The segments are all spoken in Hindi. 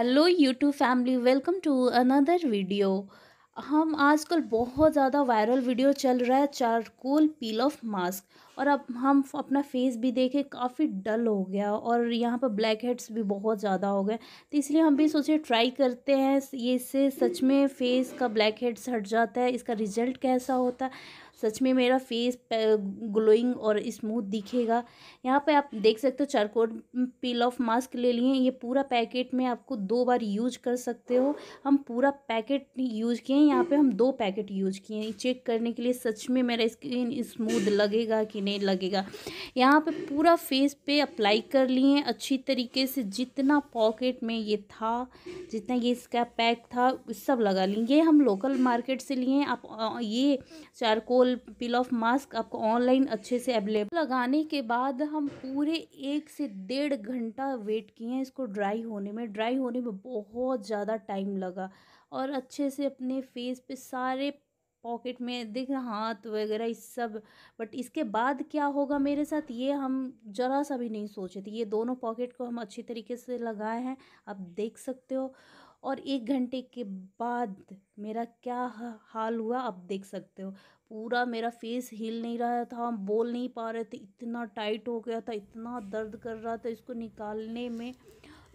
Hello YouTube family, welcome to another video. हम आजकल बहुत ज़्यादा वायरल वीडियो चल रहा है चारकोल पील ऑफ मास्क और अब हम अपना फेस भी देखें काफ़ी डल हो गया और यहाँ पर ब्लैक हेड्स भी बहुत ज़्यादा हो गए तो इसलिए हम भी सोचे ट्राई करते हैं ये इससे सच में फ़ेस का ब्लैक हेड्स हट जाता है इसका रिज़ल्ट कैसा होता है सच में मेरा फेस ग्लोइंग और स्मूथ दिखेगा यहाँ पे आप देख सकते हो चारकोल पील ऑफ मास्क ले लिए ये पूरा पैकेट में आपको दो बार यूज कर सकते हो हम पूरा पैकेट यूज किए यहाँ पे हम दो पैकेट यूज किए हैं चेक करने के लिए सच में मेरा स्किन स्मूथ लगेगा कि नहीं लगेगा यहाँ पे पूरा फेस पे अप्लाई कर लिए अच्छी तरीके से जितना पॉकेट में ये था जितना ये इसका पैक था सब लगा लिए ये हम लोकल मार्केट से लिए आप ये चारकोल पिल ऑफ मास्क आपको ऑनलाइन अच्छे से अवेलेबल लगाने के बाद हम पूरे एक से डेढ़ घंटा वेट किए हैं इसको ड्राई होने में ड्राई होने में बहुत ज़्यादा टाइम लगा और अच्छे से अपने फेस पे सारे पॉकेट में दिख रहा हाथ वगैरह इस सब बट इसके बाद क्या होगा मेरे साथ ये हम ज़रा सा भी नहीं सोचे थे ये दोनों पॉकेट को हम अच्छी तरीके से लगाए हैं आप देख सकते हो और एक घंटे के बाद मेरा क्या हाल हुआ आप देख सकते हो पूरा मेरा फेस हिल नहीं रहा था हम बोल नहीं पा रहे थे इतना टाइट हो गया था इतना दर्द कर रहा था इसको निकालने में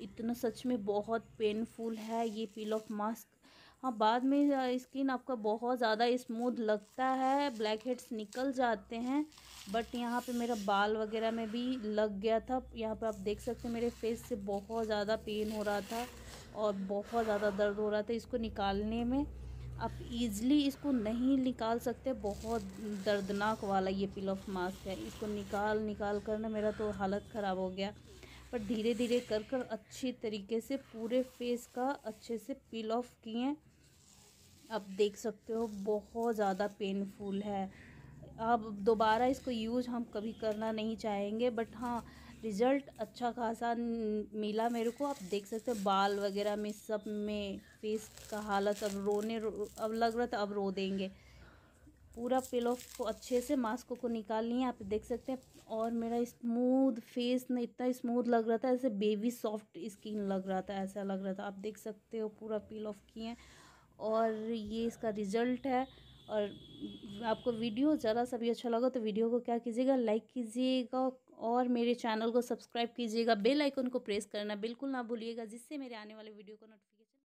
इतना सच में बहुत पेनफुल है ये पील ऑफ मास्क हाँ बाद में स्किन आपका बहुत ज़्यादा स्मूथ लगता है ब्लैक हेड्स निकल जाते हैं बट यहाँ पे मेरा बाल वगैरह में भी लग गया था यहाँ पे आप देख सकते हैं मेरे फेस से बहुत ज़्यादा पेन हो रहा था और बहुत ज़्यादा दर्द हो रहा था इसको निकालने में आप इज़ली इसको नहीं निकाल सकते बहुत दर्दनाक वाला ये पिल ऑफ मास्क है इसको निकाल निकाल कर ना मेरा तो हालत ख़राब हो गया पर धीरे धीरे कर कर अच्छी तरीके से पूरे फेस का अच्छे से पिल ऑफ किए आप देख सकते हो बहुत ज़्यादा पेनफुल है अब दोबारा इसको यूज़ हम कभी करना नहीं चाहेंगे बट हाँ रिज़ल्ट अच्छा खासा मिला मेरे को आप देख सकते हो बाल वगैरह में सब में फेस का हालत अब रोने रो, अब लग रहा था अब रो देंगे पूरा पिलो को अच्छे से मास्क को निकाल लिए आप देख सकते हैं और मेरा स्मूथ फेस ना इतना स्मूथ लग रहा था ऐसे बेबी सॉफ्ट स्किन लग रहा था ऐसा लग रहा था आप देख सकते हो पूरा पिल ऑफ किए और ये इसका रिज़ल्ट है और आपको वीडियो ज़रा सा भी अच्छा लगा तो वीडियो को क्या कीजिएगा लाइक कीजिएगा और मेरे चैनल को सब्सक्राइब कीजिएगा बेल आइकन को प्रेस करना बिल्कुल ना भूलिएगा जिससे मेरे आने वाले वीडियो को नोटिफिकेशन